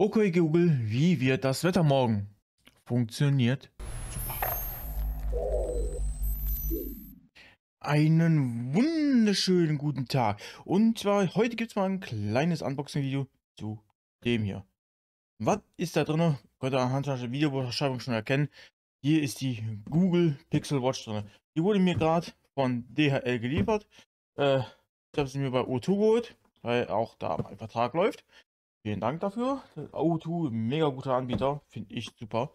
Okay Google, wie wird das Wetter morgen? Funktioniert. Einen wunderschönen guten Tag. Und zwar heute gibt es mal ein kleines Unboxing-Video zu dem hier. Was ist da drin? Könnt ihr anhand der Videobeschreibung schon erkennen. Hier ist die Google Pixel Watch drin. Die wurde mir gerade von DHL geliefert. Äh, ich habe sie mir bei O2 geholt, weil auch da mein Vertrag läuft. Vielen Dank dafür. o mega guter Anbieter, finde ich super.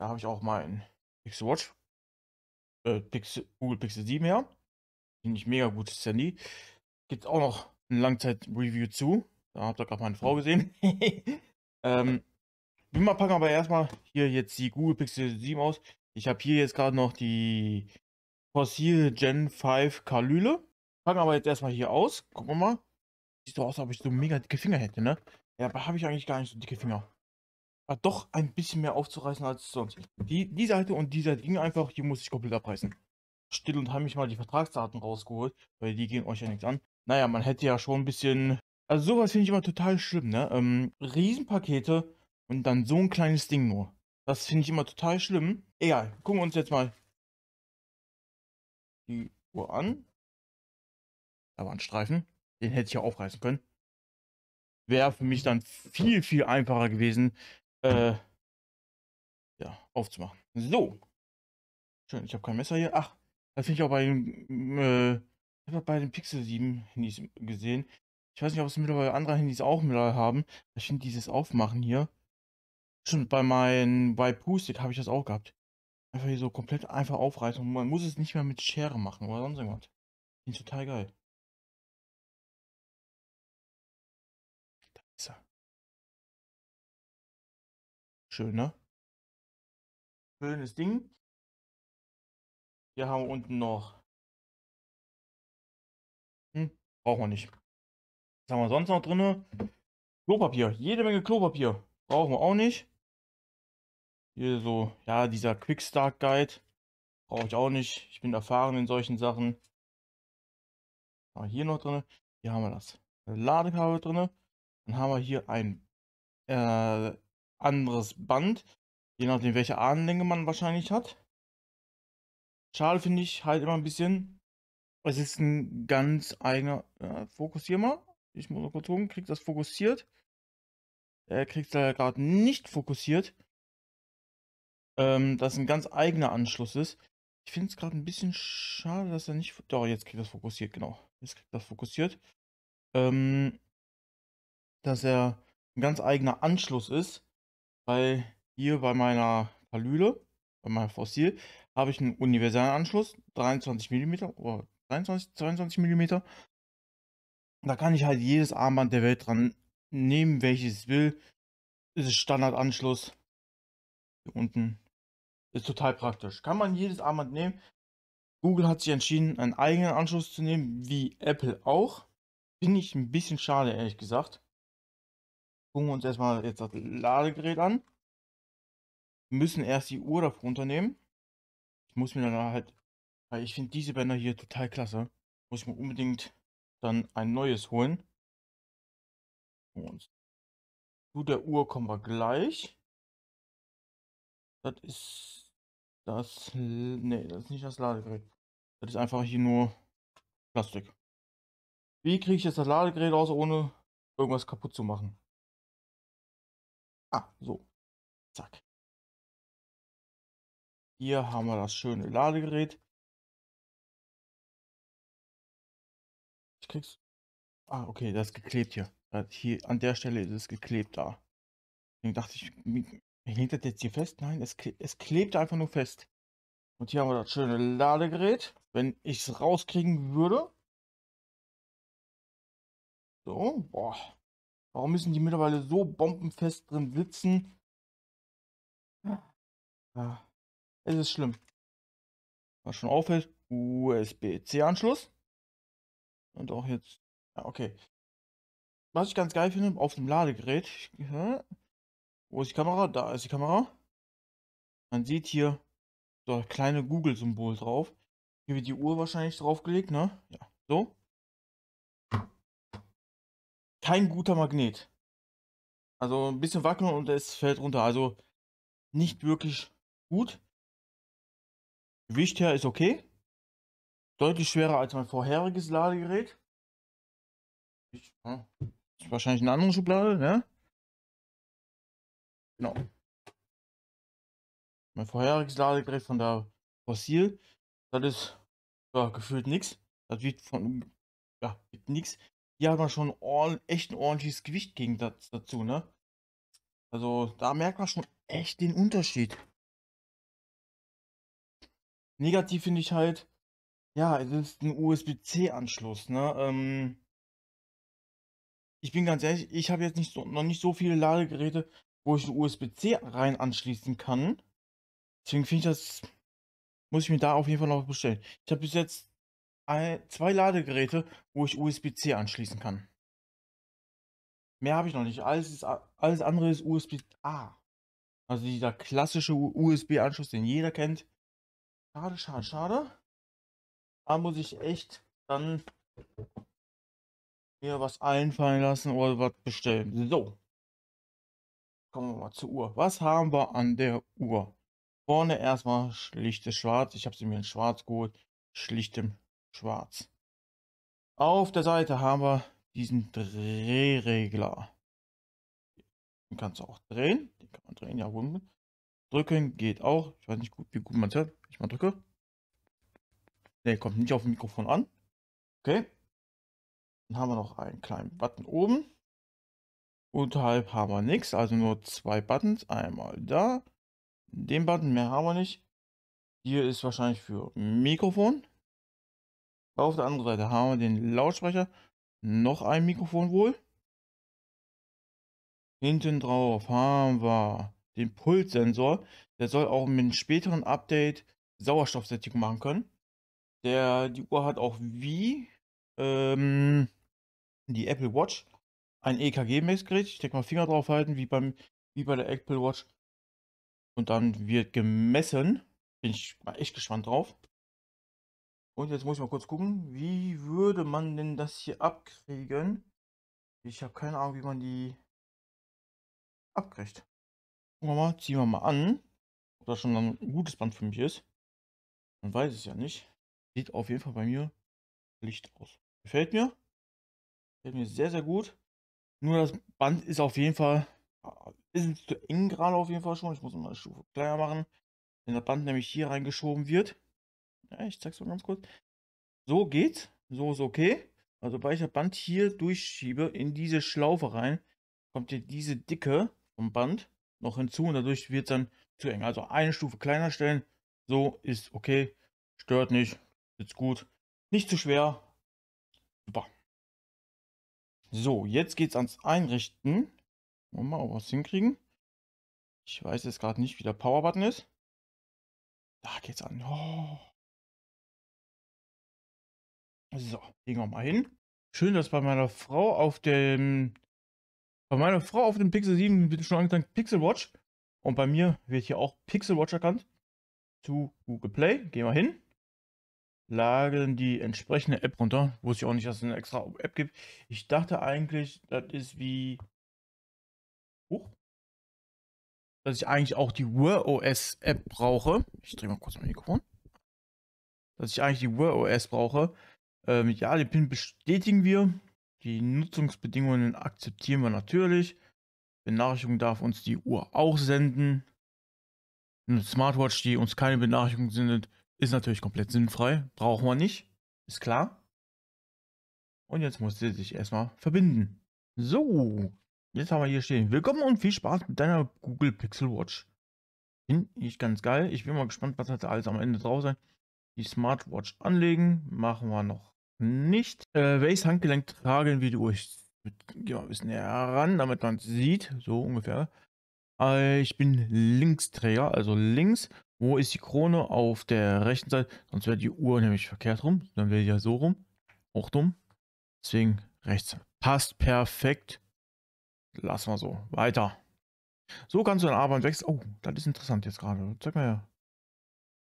Da habe ich auch mein Pixel Watch, äh, Pixel, Google Pixel 7 her. Finde ich mega gutes Handy. Gibt auch noch ein Langzeit-Review zu. Da habt ihr gerade meine Frau hm. gesehen. ähm, bin mal packen aber erstmal hier jetzt die Google Pixel 7 aus. Ich habe hier jetzt gerade noch die Fossil Gen 5 Kalüle. Fangen aber jetzt erstmal hier aus. Gucken wir mal. Sieht doch aus, als ob ich so mega dicke Finger hätte, ne? Ja, da habe ich eigentlich gar nicht so dicke Finger. War ah, doch ein bisschen mehr aufzureißen als sonst. Die, die Seite und die Seite ging einfach, hier muss ich komplett abreißen. Still und heimlich mal die Vertragsdaten rausgeholt, weil die gehen euch ja nichts an. Naja, man hätte ja schon ein bisschen. Also sowas finde ich immer total schlimm, ne? Ähm, Riesenpakete und dann so ein kleines Ding nur. Das finde ich immer total schlimm. Egal, gucken wir uns jetzt mal die Uhr an. Da war ein Streifen. Den hätte ich ja aufreißen können wäre für mich dann viel, viel einfacher gewesen, äh, ja, aufzumachen. So. Schön, ich habe kein Messer hier. Ach, das finde ich auch bei dem, mm, äh, bei den Pixel 7 Handys gesehen. Ich weiß nicht, ob es mittlerweile andere Handys auch mittlerweile haben. Ich finde dieses Aufmachen hier. Schon bei meinem, bei Pustik habe ich das auch gehabt. Einfach hier so komplett einfach aufreißen. Man muss es nicht mehr mit Schere machen oder sonst irgendwas. Finde ich total geil. Schön, ne? Schönes Ding. Hier haben wir unten noch. Hm, brauchen wir nicht. Was haben wir sonst noch drin? Klopapier. Jede Menge Klopapier. Brauchen wir auch nicht. Hier so, ja, dieser Quick Start Guide. Brauche ich auch nicht. Ich bin erfahren in solchen Sachen. Aber hier noch drin. Hier haben wir das Ladekabel drin. Dann haben wir hier ein äh, anderes Band, je nachdem welche Ahnenlänge man wahrscheinlich hat. Schade finde ich halt immer ein bisschen, es ist ein ganz eigener äh, Fokus hier mal. Ich muss noch kurz gucken, kriegt das fokussiert. Er kriegt da gerade nicht fokussiert. Ähm, dass ein ganz eigener Anschluss ist. Ich finde es gerade ein bisschen schade, dass er nicht. Doch, jetzt kriegt das fokussiert, genau. Jetzt kriegt das fokussiert. Ähm, dass er ein ganz eigener Anschluss ist. Weil hier bei meiner Palüle, bei meinem Fossil, habe ich einen universellen Anschluss, 23 mm oder 23, 22 mm. Da kann ich halt jedes Armband der Welt dran nehmen, welches ich will. Ist es Standardanschluss. Hier unten. Ist total praktisch. Kann man jedes Armband nehmen. Google hat sich entschieden, einen eigenen Anschluss zu nehmen, wie Apple auch. Finde ich ein bisschen schade, ehrlich gesagt gucken wir uns erstmal jetzt das Ladegerät an. Wir müssen erst die Uhr davon unternehmen. Ich muss mir dann halt, weil ich finde diese Bänder hier total klasse, muss ich mir unbedingt dann ein neues holen. Und zu der Uhr kommen wir gleich. Das ist das, nee, das ist nicht das Ladegerät. Das ist einfach hier nur Plastik. Wie kriege ich jetzt das Ladegerät aus, ohne irgendwas kaputt zu machen? Ah, so. Zack. Hier haben wir das schöne Ladegerät. Ich krieg's. Ah, okay, das ist geklebt hier. Hier an der Stelle ist es geklebt da. Deswegen dachte ich, hängt das jetzt hier fest? Nein, es, kleb, es klebt einfach nur fest. Und hier haben wir das schöne Ladegerät. Wenn ich es rauskriegen würde. So, boah. Warum müssen die mittlerweile so bombenfest drin sitzen? Ja, ah. ah. es ist schlimm. Was schon auffällt, USB-C-Anschluss. Und auch jetzt, ja, ah, okay. Was ich ganz geil finde, auf dem Ladegerät, äh, wo ist die Kamera? Da ist die Kamera. Man sieht hier so ein kleines Google-Symbol drauf. Hier wird die Uhr wahrscheinlich draufgelegt, ne? Ja, so kein guter Magnet. Also ein bisschen wackeln und es fällt runter. Also nicht wirklich gut. Gewicht her ist okay. Deutlich schwerer als mein vorheriges Ladegerät. Ich, oh, ist wahrscheinlich eine andere Schublade, ne? Genau. Mein vorheriges Ladegerät von der Fossil, das ist ja, gefühlt nichts. Das wiegt von ja, nichts hier hat man schon echt ein ordentliches Gewicht gegen das, dazu, ne? Also da merkt man schon echt den Unterschied. Negativ finde ich halt, ja, es ist ein USB-C-Anschluss, ne? Ähm, ich bin ganz ehrlich, ich habe jetzt nicht so, noch nicht so viele Ladegeräte, wo ich ein USB-C rein anschließen kann. Deswegen finde ich das, muss ich mir da auf jeden Fall noch bestellen. Ich habe bis jetzt zwei Ladegeräte, wo ich USB-C anschließen kann. Mehr habe ich noch nicht. Alles, ist, alles andere ist USB-A. Ah. Also dieser klassische USB-Anschluss, den jeder kennt. Schade, schade, schade. Da muss ich echt dann mir was einfallen lassen oder was bestellen. So. Kommen wir mal zur Uhr. Was haben wir an der Uhr? Vorne erstmal schlichtes Schwarz. Ich habe sie mir in Schwarz geholt. Schlichtem schwarz. Auf der Seite haben wir diesen Drehregler. Den kannst du auch drehen. Den kann man drehen, ja, wunken. Drücken geht auch. Ich weiß nicht gut, wie gut man es hört. Ich mal drücke. Der kommt nicht auf dem Mikrofon an. Okay. Dann haben wir noch einen kleinen Button oben. Unterhalb haben wir nichts, also nur zwei Buttons. Einmal da. Den Button, mehr haben wir nicht. Hier ist wahrscheinlich für Mikrofon. Auf der anderen Seite haben wir den Lautsprecher. Noch ein Mikrofon wohl. Hinten drauf haben wir den Pulssensor. Der soll auch mit einem späteren Update Sauerstoffsättigung machen können. Der, die Uhr hat auch wie ähm, die Apple Watch ein EKG-Messgerät. Ich denke mal Finger drauf halten, wie, beim, wie bei der Apple Watch. Und dann wird gemessen. Bin ich echt gespannt drauf. Und jetzt muss ich mal kurz gucken, wie würde man denn das hier abkriegen? Ich habe keine Ahnung, wie man die abkriegt. Gucken wir mal, ziehen wir mal an, ob das schon ein gutes Band für mich ist. Man weiß es ja nicht. Sieht auf jeden Fall bei mir Licht aus. Gefällt mir. Gefällt mir sehr, sehr gut. Nur das Band ist auf jeden Fall, äh, ist zu eng gerade auf jeden Fall schon. Ich muss mal eine Stufe kleiner machen. Wenn das Band nämlich hier reingeschoben wird, ja, ich zeig's mal ganz kurz. So geht's. So ist okay. Also, weil ich das Band hier durchschiebe, in diese Schlaufe rein, kommt hier diese Dicke vom Band noch hinzu und dadurch wird es dann zu eng. Also eine Stufe kleiner stellen, so ist okay, stört nicht, sitzt gut, nicht zu schwer, super. So, jetzt geht's ans Einrichten. Wollen wir mal was hinkriegen. Ich weiß jetzt gerade nicht, wie der Power-Button ist. Da geht's an. Oh. So, legen wir mal hin. Schön, dass bei meiner Frau auf dem... Bei meiner Frau auf dem Pixel 7 wird schon angezeigt Pixel Watch. Und bei mir wird hier auch Pixel Watch erkannt. Zu Google Play. Gehen wir hin. Lagen die entsprechende App runter. Wusste ich auch nicht, dass es eine extra App gibt. Ich dachte eigentlich, das ist wie... Huch. Dass ich eigentlich auch die Wear OS App brauche. Ich drehe mal kurz mein Mikrofon. Dass ich eigentlich die Wear OS brauche ähm, ja, den PIN bestätigen wir. Die Nutzungsbedingungen akzeptieren wir natürlich. Benachrichtigung darf uns die Uhr auch senden. Eine Smartwatch, die uns keine Benachrichtigung sendet, ist natürlich komplett sinnfrei. Brauchen wir nicht. Ist klar. Und jetzt muss sie sich erstmal verbinden. So, jetzt haben wir hier stehen. Willkommen und viel Spaß mit deiner Google Pixel Watch. Finde ich ganz geil. Ich bin mal gespannt, was hat da alles am Ende drauf sein. Die Smartwatch anlegen. Machen wir noch nicht. Äh, welches Handgelenk tragen wir durch? Gehen wir ein bisschen näher ran, damit man es sieht. So ungefähr. Äh, ich bin Linksträger, also links. Wo ist die Krone? Auf der rechten Seite. Sonst wäre die Uhr nämlich verkehrt rum. Dann wäre die ja so rum. Auch dumm. Deswegen rechts. Passt perfekt. Lassen wir so. Weiter. So kannst du dein Armband wechseln. Oh, das ist interessant jetzt gerade. Zeig mal her.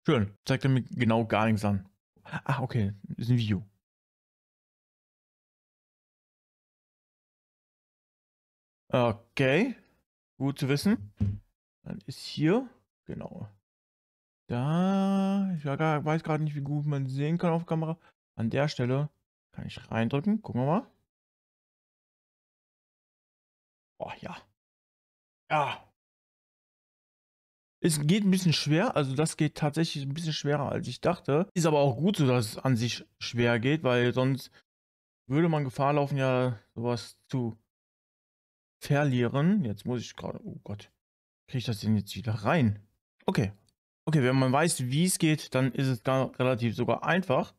Schön. Zeigt mir genau gar nichts an. Ah, okay. Ist ein Video. Okay. Gut zu wissen. Dann ist hier, genau. Da, ich weiß gerade nicht, wie gut man sehen kann auf Kamera. An der Stelle kann ich reindrücken. Gucken wir mal. Oh ja. Ja. Es geht ein bisschen schwer, also das geht tatsächlich ein bisschen schwerer als ich dachte. Ist aber auch gut so, dass es an sich schwer geht, weil sonst würde man Gefahr laufen, ja sowas zu verlieren. Jetzt muss ich gerade, oh Gott, kriege ich das denn jetzt wieder rein? Okay. Okay, wenn man weiß, wie es geht, dann ist es gar relativ sogar einfach,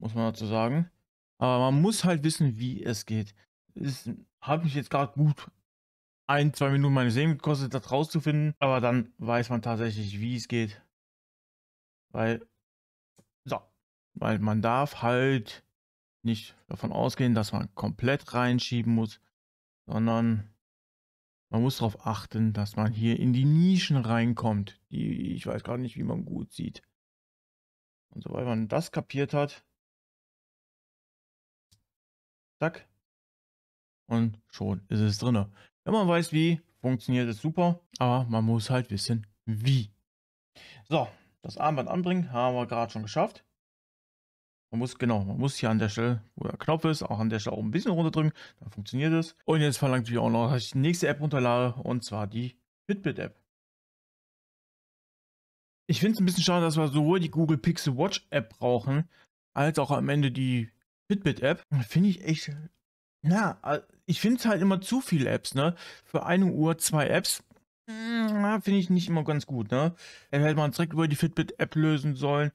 muss man dazu sagen. Aber man muss halt wissen, wie es geht. Es hat mich jetzt gerade gut ein, zwei Minuten meine Seelen gekostet, das rauszufinden. Aber dann weiß man tatsächlich, wie es geht. Weil, so, weil man darf halt nicht davon ausgehen, dass man komplett reinschieben muss, sondern man muss darauf achten, dass man hier in die Nischen reinkommt, die ich weiß gar nicht, wie man gut sieht. Und sobald man das kapiert hat, zack, und schon ist es drin. Wenn man weiß, wie, funktioniert es super, aber man muss halt wissen, wie. So, das Armband anbringen haben wir gerade schon geschafft. Man muss, genau, man muss hier an der Stelle, wo der Knopf ist, auch an der Stelle auch ein bisschen runterdrücken, dann funktioniert es. Und jetzt verlangt sich auch noch, dass ich die nächste App runterlade, und zwar die Fitbit App. Ich finde es ein bisschen schade, dass wir sowohl die Google Pixel Watch App brauchen, als auch am Ende die Fitbit App. Finde ich echt, na, ich finde es halt immer zu viele Apps, ne? Für eine Uhr zwei Apps, mm, finde ich nicht immer ganz gut, ne? Dann hätte man direkt über die Fitbit App lösen sollen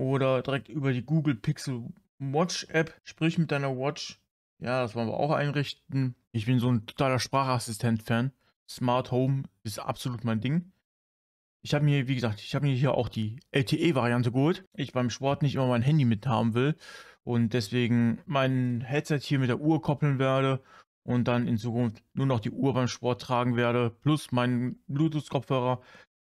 oder direkt über die Google Pixel Watch App, sprich mit deiner Watch. Ja, das wollen wir auch einrichten. Ich bin so ein totaler Sprachassistent-Fan. Smart Home ist absolut mein Ding. Ich habe mir, wie gesagt, ich habe mir hier auch die LTE-Variante geholt. Ich beim Sport nicht immer mein Handy mit haben will und deswegen mein Headset hier mit der Uhr koppeln werde und dann in Zukunft nur noch die Uhr beim Sport tragen werde, plus meinen Bluetooth-Kopfhörer,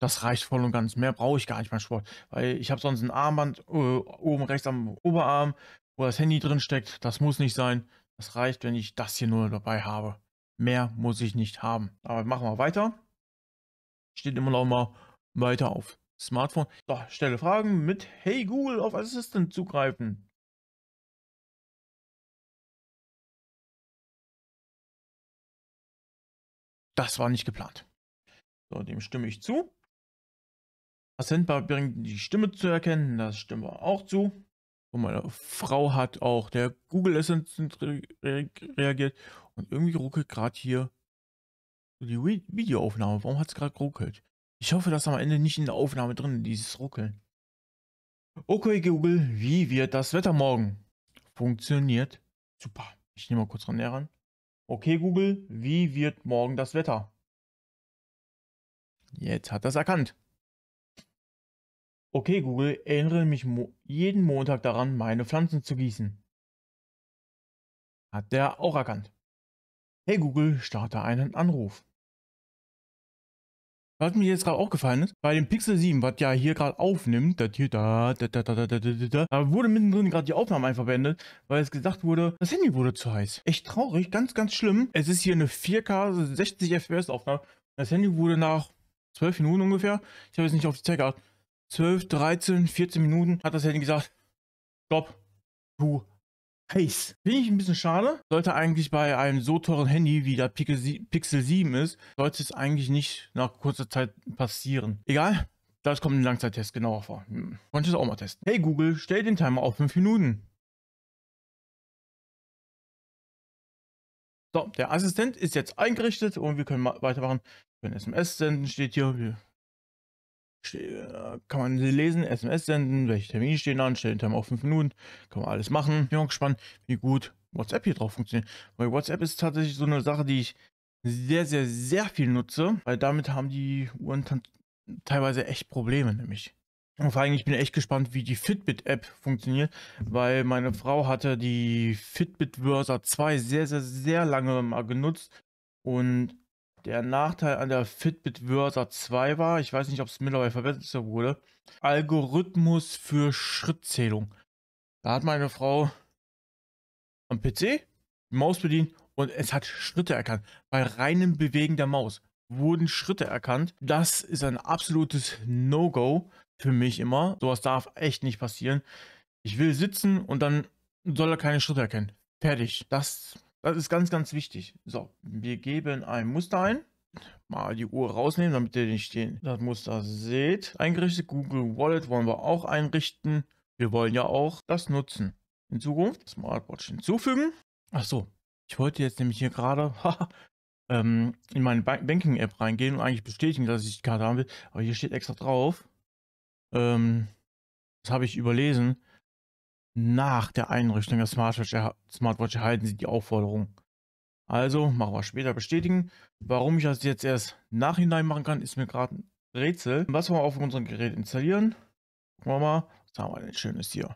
das reicht voll und ganz. Mehr brauche ich gar nicht beim Sport, weil ich habe sonst ein Armband äh, oben rechts am Oberarm, wo das Handy drin steckt. Das muss nicht sein. Das reicht, wenn ich das hier nur dabei habe. Mehr muss ich nicht haben. Aber machen wir weiter. Steht immer noch mal weiter auf Smartphone. So, stelle Fragen mit Hey Google auf Assistant zugreifen. Das war nicht geplant. So, dem stimme ich zu. Assentbar bringt die Stimme zu erkennen, das stimmen wir auch zu. Und meine Frau hat auch der Google Assistant re reagiert und irgendwie ruckelt gerade hier die Videoaufnahme. Warum hat es gerade geruckelt? Ich hoffe, dass am Ende nicht in der Aufnahme drin dieses Ruckeln. Okay, Google, wie wird das Wetter morgen? Funktioniert. Super. Ich nehme mal kurz ran näher ran. Okay, Google, wie wird morgen das Wetter? Jetzt hat das erkannt. Okay Google, erinnere mich mo jeden Montag daran, meine Pflanzen zu gießen. Hat der auch erkannt. Hey Google, starte einen Anruf. Was mir jetzt gerade aufgefallen ist, bei dem Pixel 7, was ja hier gerade aufnimmt, da, da, da, da wurde mittendrin gerade die Aufnahme einfach beendet, weil es gesagt wurde, das Handy wurde zu heiß. Echt traurig, ganz, ganz schlimm. Es ist hier eine 4K 60 FPS Aufnahme. Das Handy wurde nach 12 Minuten ungefähr, ich habe jetzt nicht auf die Zeit geachtet, 12, 13, 14 Minuten hat das Handy gesagt, stopp, du heiß. Finde ich ein bisschen schade. Sollte eigentlich bei einem so teuren Handy wie der Pixel 7 ist, sollte es eigentlich nicht nach kurzer Zeit passieren. Egal, das kommt ein Langzeittest genauer vor. Hm. Konnte auch mal testen. Hey Google, stell den Timer auf 5 Minuten. So, der Assistent ist jetzt eingerichtet und wir können weitermachen. Wir können SMS senden, steht hier. Äh, kann man sie lesen, SMS senden, welche Termine stehen an, stellen Termin auf 5 Minuten, kann man alles machen. Ich Bin auch gespannt, wie gut WhatsApp hier drauf funktioniert. Weil WhatsApp ist tatsächlich so eine Sache, die ich sehr, sehr, sehr viel nutze, weil damit haben die Uhren teilweise echt Probleme, nämlich. Und vor allem, ich bin echt gespannt, wie die Fitbit-App funktioniert, weil meine Frau hatte die Fitbit Versa 2 sehr, sehr, sehr lange mal genutzt und der Nachteil an der Fitbit Versa 2 war, ich weiß nicht, ob es mittlerweile verbessert wurde, Algorithmus für Schrittzählung. Da hat meine Frau am PC die Maus bedient und es hat Schritte erkannt. Bei reinem Bewegen der Maus wurden Schritte erkannt. Das ist ein absolutes No-Go für mich immer. Sowas darf echt nicht passieren. Ich will sitzen und dann soll er keine Schritte erkennen. Fertig. Das das ist ganz, ganz wichtig. So, wir geben ein Muster ein. Mal die Uhr rausnehmen, damit ihr nicht den, das Muster seht. Eingerichtet. Google Wallet wollen wir auch einrichten. Wir wollen ja auch das nutzen. In Zukunft Smartwatch hinzufügen. Ach so, ich wollte jetzt nämlich hier gerade ähm, in meine Banking-App reingehen und eigentlich bestätigen, dass ich die Karte haben will. Aber hier steht extra drauf. Ähm, das habe ich überlesen. Nach der Einrichtung der Smartwatch, Smartwatch erhalten Sie die Aufforderung. Also machen wir später bestätigen. Warum ich das jetzt erst nachhinein machen kann, ist mir gerade ein Rätsel. Was wir auf unserem Gerät installieren. Gucken wir mal, was haben wir denn Schönes hier.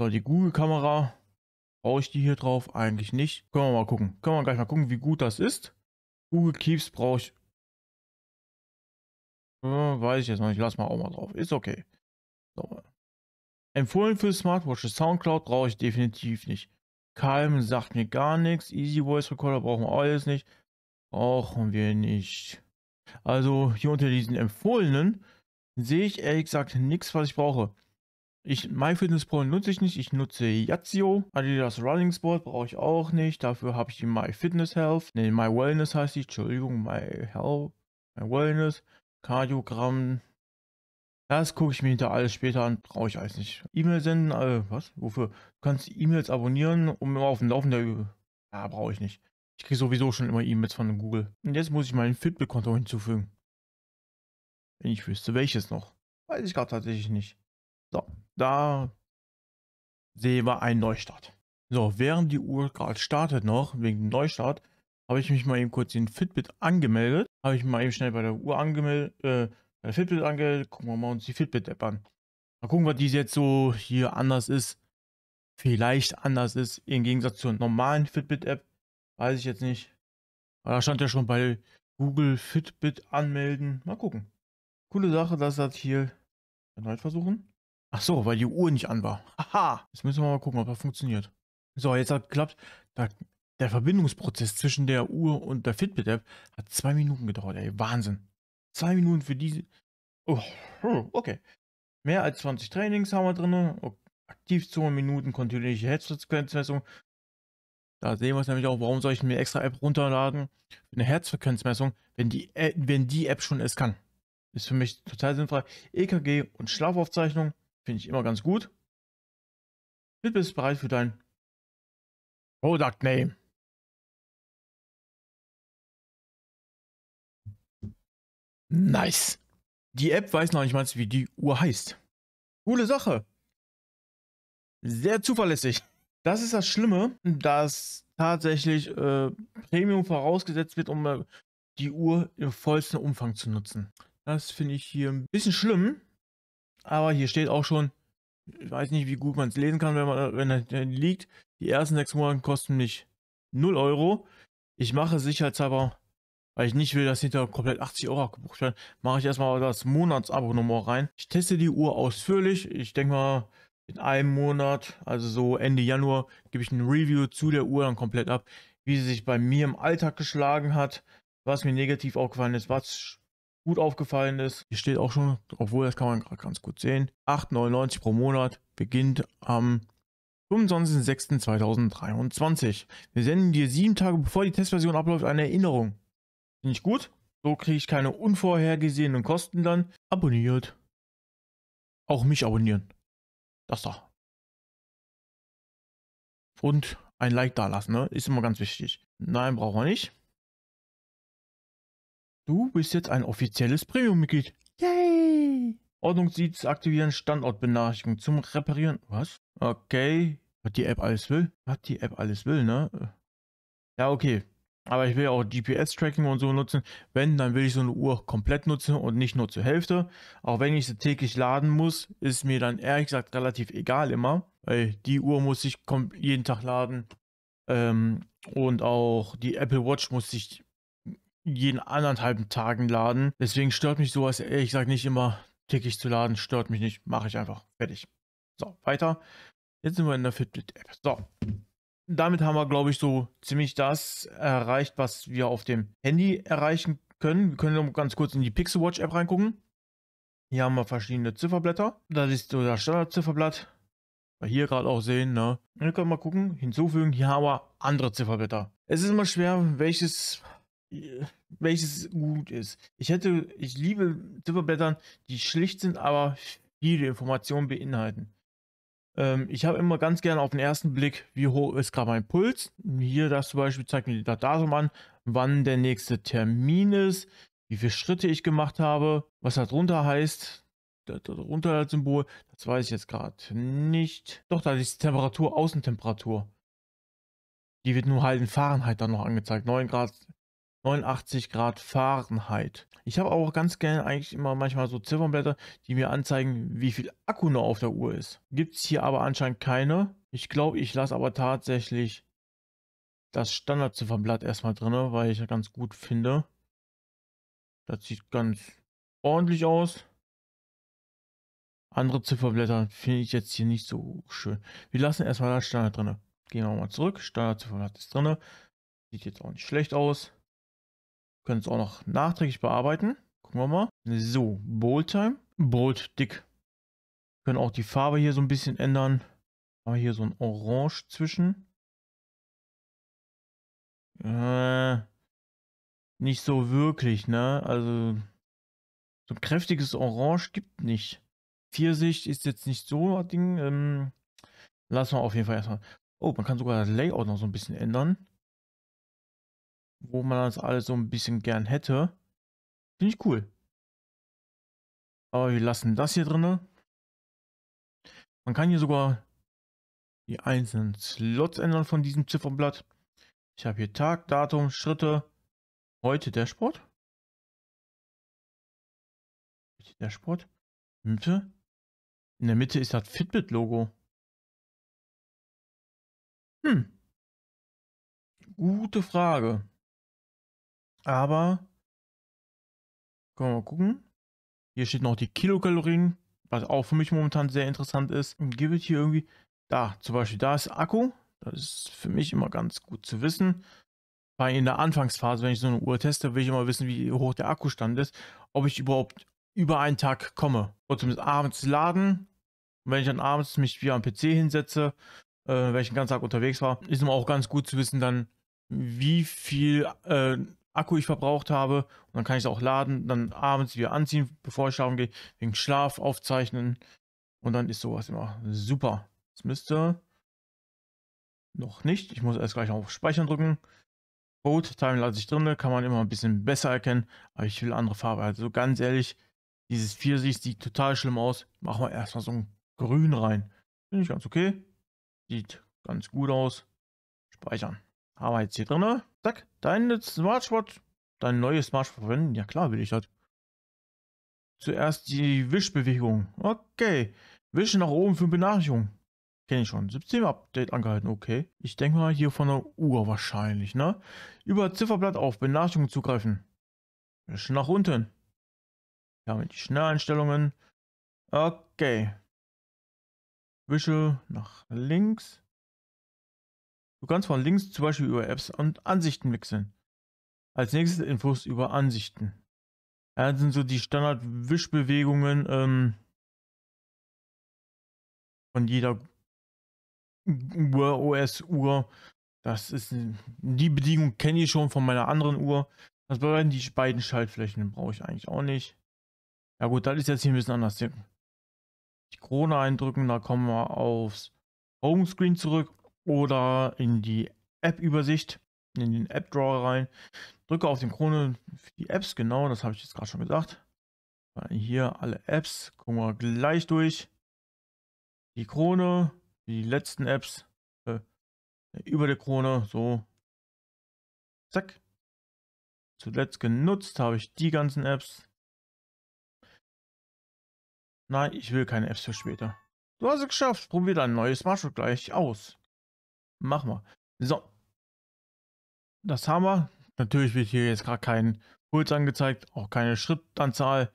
So, die Google-Kamera. Brauche ich die hier drauf? Eigentlich nicht. Können wir mal gucken. Können wir gleich mal gucken, wie gut das ist. Google Keeps brauche ich. Äh, weiß ich jetzt noch nicht. Lass mal auch mal drauf. Ist okay. So, Empfohlen für Smartwatches, Soundcloud brauche ich definitiv nicht. Calm sagt mir gar nichts, Easy Voice Recorder brauchen wir alles nicht. Brauchen wir nicht. Also hier unter diesen empfohlenen sehe ich ehrlich gesagt nichts, was ich brauche. Ich MyFitnessPal nutze ich nicht, ich nutze Yazio. Adidas Running Sport brauche ich auch nicht, dafür habe ich die MyFitnessHealth. Ne, MyWellness heißt die, Entschuldigung, MyHealth, MyWellness. Cardiogramm das gucke ich mir hinter alles später an, brauche ich alles nicht. E-Mail senden, äh, was? Wofür? Du kannst E-Mails abonnieren, um immer auf dem Laufenden der... Ja, brauche ich nicht. Ich kriege sowieso schon immer E-Mails von Google. Und jetzt muss ich mein Fitbit-Konto hinzufügen. Wenn ich wüsste, welches noch. Weiß ich gerade tatsächlich nicht. So, da sehen wir einen Neustart. So, während die Uhr gerade startet noch, wegen dem Neustart, habe ich mich mal eben kurz in Fitbit angemeldet. Habe ich mal eben schnell bei der Uhr angemeldet, äh, Fitbit angeht, gucken wir mal uns die Fitbit-App an. Mal gucken, was diese jetzt so hier anders ist. Vielleicht anders ist im Gegensatz zur normalen Fitbit-App. Weiß ich jetzt nicht. Aber da stand ja schon bei Google Fitbit anmelden. Mal gucken. Coole Sache, dass das hier erneut versuchen. Ach so, weil die Uhr nicht an war. Haha. Jetzt müssen wir mal gucken, ob das funktioniert. So, jetzt hat geklappt. Da, der Verbindungsprozess zwischen der Uhr und der Fitbit-App hat zwei Minuten gedauert. Ey, Wahnsinn. Zwei Minuten für diese. Oh, hm, okay. Mehr als 20 Trainings haben wir drin. Okay. Aktivzone, Minuten, kontinuierliche Herzfrequenzmessung. Da sehen wir es nämlich auch, warum soll ich mir extra App runterladen eine Herzfrequenzmessung, wenn die, wenn die App schon es kann. Ist für mich total sinnvoll. EKG und Schlafaufzeichnung finde ich immer ganz gut. Du bist bereit für dein Product Name. Nice. Die App weiß noch nicht mal, wie die Uhr heißt. Coole Sache. Sehr zuverlässig. Das ist das Schlimme, dass tatsächlich äh, Premium vorausgesetzt wird, um äh, die Uhr im vollsten Umfang zu nutzen. Das finde ich hier ein bisschen schlimm. Aber hier steht auch schon, ich weiß nicht, wie gut man es lesen kann, wenn man wenn er liegt. Die ersten sechs Monate kosten mich 0 Euro. Ich mache sicherheitshalber weil ich nicht will, dass hinter komplett 80 Euro gebucht werden, mache ich erstmal das Monatsabonnement rein. Ich teste die Uhr ausführlich. Ich denke mal, in einem Monat, also so Ende Januar, gebe ich ein Review zu der Uhr dann komplett ab, wie sie sich bei mir im Alltag geschlagen hat, was mir negativ aufgefallen ist, was gut aufgefallen ist. Hier steht auch schon, obwohl das kann man gerade ganz gut sehen, 8,99 pro Monat, beginnt am 25.06.2023. Wir senden dir sieben Tage bevor die Testversion abläuft eine Erinnerung. Finde ich gut. So kriege ich keine unvorhergesehenen Kosten dann. Abonniert. Auch mich abonnieren. Das da. Und ein Like da lassen, ne? Ist immer ganz wichtig. Nein, braucht man nicht. Du bist jetzt ein offizielles Premium-Mitglied. Yay! Ordnungssieds aktivieren, Standortbenachrichtigung zum Reparieren. Was? Okay. Hat die App alles will? Hat die App alles will, ne? Ja, okay. Aber ich will auch GPS-Tracking und so nutzen. Wenn, dann will ich so eine Uhr komplett nutzen und nicht nur zur Hälfte. Auch wenn ich sie täglich laden muss, ist mir dann ehrlich gesagt relativ egal immer. Weil die Uhr muss ich jeden Tag laden. Ähm, und auch die Apple Watch muss ich jeden anderthalben Tagen laden. Deswegen stört mich sowas ehrlich gesagt nicht immer täglich zu laden. Stört mich nicht. Mache ich einfach. Fertig. So, weiter. Jetzt sind wir in der Fitbit-App. So damit haben wir, glaube ich, so ziemlich das erreicht, was wir auf dem Handy erreichen können. Wir können noch ganz kurz in die Pixel Watch App reingucken. Hier haben wir verschiedene Zifferblätter. Das ist so das Standardzifferblatt. Hier gerade auch sehen, ne? Wir können mal gucken, hinzufügen. Hier haben wir andere Zifferblätter. Es ist immer schwer, welches welches gut ist. Ich hätte, ich liebe Zifferblättern, die schlicht sind, aber viele Informationen beinhalten. Ähm, ich habe immer ganz gerne auf den ersten Blick, wie hoch ist gerade mein Puls. Hier das zum Beispiel zeigt mir das Datum an, wann der nächste Termin ist, wie viele Schritte ich gemacht habe, was da drunter heißt. Darunter das Symbol, das weiß ich jetzt gerade nicht. Doch, da ist die Temperatur, Außentemperatur. Die wird nur halt in Fahrenheit dann noch angezeigt. 9 Grad 89 Grad Fahrenheit. Ich habe auch ganz gerne eigentlich immer manchmal so Ziffernblätter, die mir anzeigen, wie viel Akku noch auf der Uhr ist. Gibt es hier aber anscheinend keine. Ich glaube, ich lasse aber tatsächlich das Standardziffernblatt erstmal drin, weil ich ja ganz gut finde. Das sieht ganz ordentlich aus. Andere Zifferblätter finde ich jetzt hier nicht so schön. Wir lassen erstmal das Standard drin. Gehen wir mal zurück. Standardziffernblatt ist drin. Sieht jetzt auch nicht schlecht aus. Können es auch noch nachträglich bearbeiten. Gucken wir mal. So, Bold Time. Bold dick. Können auch die Farbe hier so ein bisschen ändern. Aber hier so ein Orange zwischen. Äh, nicht so wirklich, ne? Also, so ein kräftiges Orange gibt nicht. Viersicht ist jetzt nicht so ein Ding. Ähm, lassen wir auf jeden Fall erstmal. Oh, man kann sogar das Layout noch so ein bisschen ändern wo man das alles so ein bisschen gern hätte. Finde ich cool. Aber wir lassen das hier drin. Man kann hier sogar die einzelnen Slots ändern von diesem Zifferblatt. Ich habe hier Tag, Datum, Schritte, heute Dashboard. Heute Dashboard. Mitte. In der Mitte ist das Fitbit-Logo. Hm. Gute Frage. Aber können wir mal gucken. Hier steht noch die Kilokalorien, was auch für mich momentan sehr interessant ist. Und gibt es hier irgendwie, da zum Beispiel, da ist Akku. Das ist für mich immer ganz gut zu wissen. Weil in der Anfangsphase, wenn ich so eine Uhr teste, will ich immer wissen, wie hoch der Akkustand ist. Ob ich überhaupt über einen Tag komme. Oder zumindest abends laden. Und wenn ich dann abends mich wieder am PC hinsetze, äh, weil ich den ganzen Tag unterwegs war, ist immer auch ganz gut zu wissen dann, wie viel äh, Akku ich verbraucht habe. Und dann kann ich es auch laden, dann abends wieder anziehen, bevor ich schlafen gehe, wegen Schlaf aufzeichnen. Und dann ist sowas immer super. Das müsste noch nicht. Ich muss erst gleich auf Speichern drücken. Rot, Time lasse ich drin, kann man immer ein bisschen besser erkennen. Aber ich will andere Farbe. Also ganz ehrlich, dieses Pfirsich sieht total schlimm aus. Machen wir erstmal so ein Grün rein. Finde ich ganz okay. Sieht ganz gut aus. Speichern. Haben wir jetzt hier drinne. Zack, deine Smartwatch, dein neues Smartwatch verwenden. Ja klar, will ich das. Zuerst die Wischbewegung. Okay. Wische nach oben für Benachrichtigung. Kenne ich schon. 17 Update angehalten. Okay. Ich denke mal hier von der Uhr wahrscheinlich, ne? Über Zifferblatt auf Benachrichtigung zugreifen. Wischen nach unten. Ja, mit die Schnelleinstellungen. Okay. Wische nach links. Du kannst von Links zum Beispiel über Apps und Ansichten wechseln. Als nächstes Infos über Ansichten. Ja, das sind so die Standard-Wischbewegungen ähm, von jeder Uhr, OS-Uhr. Das ist die Bedingung, kenne ich schon von meiner anderen Uhr. Das bedeuten die beiden Schaltflächen brauche ich eigentlich auch nicht. Ja gut, das ist jetzt hier ein bisschen anders. Die Krone eindrücken, da kommen wir aufs Homescreen zurück oder in die App-Übersicht, in den App-Drawer rein, drücke auf den Krone für die Apps, genau, das habe ich jetzt gerade schon gesagt. Hier alle Apps, gucken wir gleich durch. Die Krone, die letzten Apps, äh, über der Krone, so. Zack. Zuletzt genutzt habe ich die ganzen Apps. Nein, ich will keine Apps für später. Du hast es geschafft. Probier dein neues Smartphone gleich aus. Machen wir. So. Das haben wir. Natürlich wird hier jetzt gerade kein Puls angezeigt, auch keine Schrittanzahl.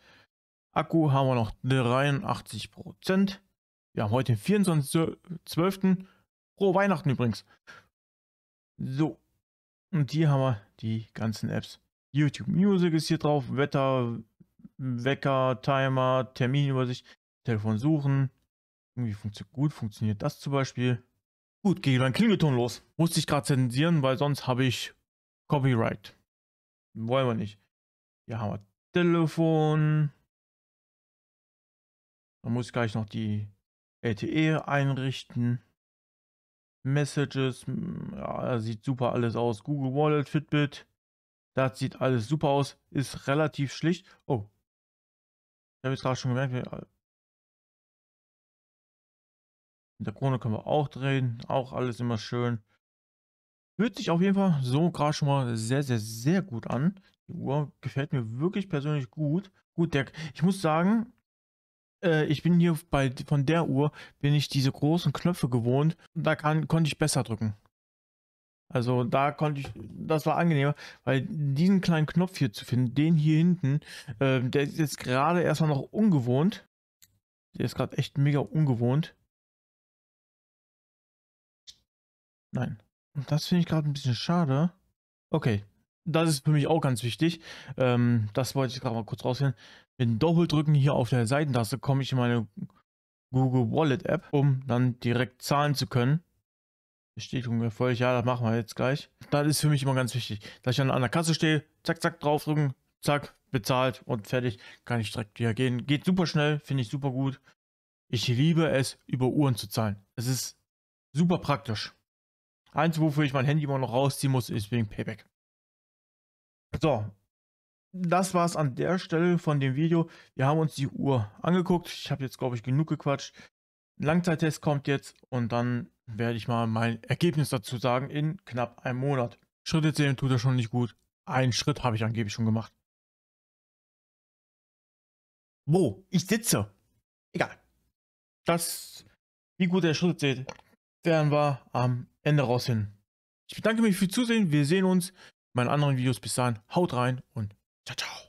Akku haben wir noch 83 Prozent. Wir haben heute den 24.12. Pro Weihnachten übrigens. So. Und hier haben wir die ganzen Apps. YouTube Music ist hier drauf, Wetter, Wecker, Timer, Terminübersicht, Telefon suchen. Irgendwie funktioniert gut, funktioniert das zum Beispiel. Gut, gehe dann Klingelton los. Musste ich gerade zensieren, weil sonst habe ich Copyright. Wollen wir nicht. Hier haben wir Telefon. Da muss ich gleich noch die LTE einrichten. Messages, hm, ja, sieht super alles aus. Google Wallet, Fitbit, das sieht alles super aus. Ist relativ schlicht. Oh, ich habe jetzt gerade schon gemerkt, in der Krone können wir auch drehen. Auch alles immer schön. Hört sich auf jeden Fall so gerade schon mal sehr, sehr, sehr gut an. Die Uhr gefällt mir wirklich persönlich gut. Gut, der, ich muss sagen, äh, ich bin hier bei, von der Uhr, bin ich diese großen Knöpfe gewohnt. Und Da kann, konnte ich besser drücken. Also da konnte ich, das war angenehmer, weil diesen kleinen Knopf hier zu finden, den hier hinten, äh, der ist jetzt gerade erstmal noch ungewohnt. Der ist gerade echt mega ungewohnt. Nein. Und das finde ich gerade ein bisschen schade. Okay. Das ist für mich auch ganz wichtig. Ähm, das wollte ich gerade mal kurz rausfinden. Mit Doppeldrücken hier auf der Seitentaste komme ich in meine Google Wallet App, um dann direkt zahlen zu können. Bestätigung erfolgt. Ja, das machen wir jetzt gleich. Das ist für mich immer ganz wichtig, dass ich dann an der Kasse stehe, zack, zack, draufdrücken, zack, bezahlt und fertig. Kann ich direkt wieder gehen. Geht super schnell, finde ich super gut. Ich liebe es, über Uhren zu zahlen. Es ist super praktisch. Eins, wofür ich mein Handy immer noch rausziehen muss, ist wegen Payback. So. Das war es an der Stelle von dem Video. Wir haben uns die Uhr angeguckt. Ich habe jetzt, glaube ich, genug gequatscht. Ein Langzeittest kommt jetzt und dann werde ich mal mein Ergebnis dazu sagen in knapp einem Monat. Schritte zählen tut er schon nicht gut. Einen Schritt habe ich angeblich schon gemacht. Wo? Ich sitze. Egal. Das, wie gut der Schritt zählt, werden wir am Ende raushin. Ich bedanke mich fürs Zusehen. Wir sehen uns in meinen anderen Videos. Bis dahin, haut rein und ciao, ciao.